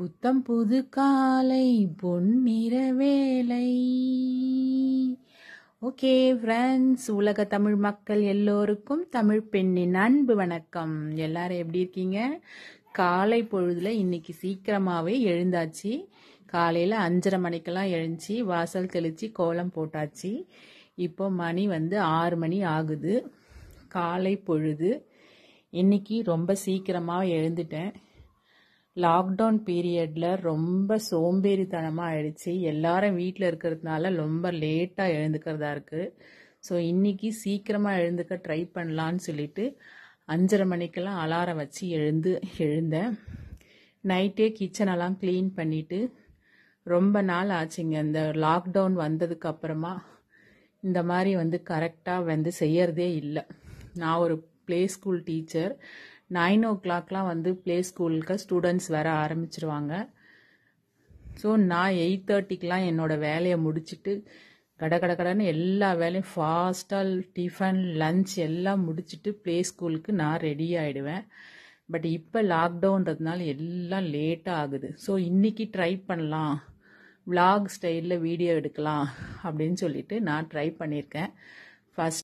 புத்தம் புது காலை பொன்னிற வேலை ஓகே ஃப்ரெண்ட்ஸ் உலக தமிழ் மக்கள் எல்லோருக்கும் தமிழ் பெண்ணின் அன்பு வணக்கம் எல்லாரும் எப்படி இருக்கீங்க காலை பொழுதுல இன்னைக்கு சீக்கிரமாகவே எழுந்தாச்சு காலையில் அஞ்சரை மணிக்கெல்லாம் எழுந்துச்சி வாசல் தெளித்து கோலம் போட்டாச்சு இப்போ மணி வந்து ஆறு மணி ஆகுது காலை பொழுது இன்னைக்கு ரொம்ப சீக்கிரமாக எழுந்துட்டேன் லாக்டவுன் பீரியட்ல ரொம்ப சோம்பேறித்தனமாக ஆயிடுச்சு எல்லாரும் வீட்டில் இருக்கிறதுனால ரொம்ப லேட்டாக எழுந்துக்கிறதா இருக்குது ஸோ இன்னைக்கு சீக்கிரமாக எழுந்துக்க ட்ரை பண்ணலான்னு சொல்லிட்டு அஞ்சரை மணிக்கெல்லாம் அலாரம் வச்சு எழுந்து எழுந்தேன் நைட்டே கிச்சனெல்லாம் க்ளீன் பண்ணிவிட்டு ரொம்ப நாள் ஆச்சுங்க இந்த லாக்டவுன் வந்ததுக்கப்புறமா இந்த மாதிரி வந்து கரெக்டாக வந்து செய்யறதே இல்லை நான் ஒரு ப்ளே ஸ்கூல் டீச்சர் நைன் ஓ கிளாக்லாம் வந்து ப்ளே ஸ்கூலுக்கு ஸ்டூடெண்ட்ஸ் வர ஆரம்பிச்சிருவாங்க ஸோ நான் எயிட் தேர்ட்டிக்கெலாம் என்னோடய வேலையை முடிச்சுட்டு கட கட கடன்னு எல்லா வேலையும் ஃபாஸ்ட்டாக டிஃபன் லன்ச் எல்லாம் முடிச்சுட்டு ப்ளே ஸ்கூலுக்கு நான் ரெடி ஆகிடுவேன் பட் இப்போ லாக்டவுன்றதுனால எல்லாம் லேட்டாக ஆகுது ஸோ இன்றைக்கி ட்ரை பண்ணலாம் விலாக் ஸ்டைலில் வீடியோ எடுக்கலாம் அப்படின்னு சொல்லிட்டு நான் ட்ரை பண்ணியிருக்கேன் ஃபஸ்ட்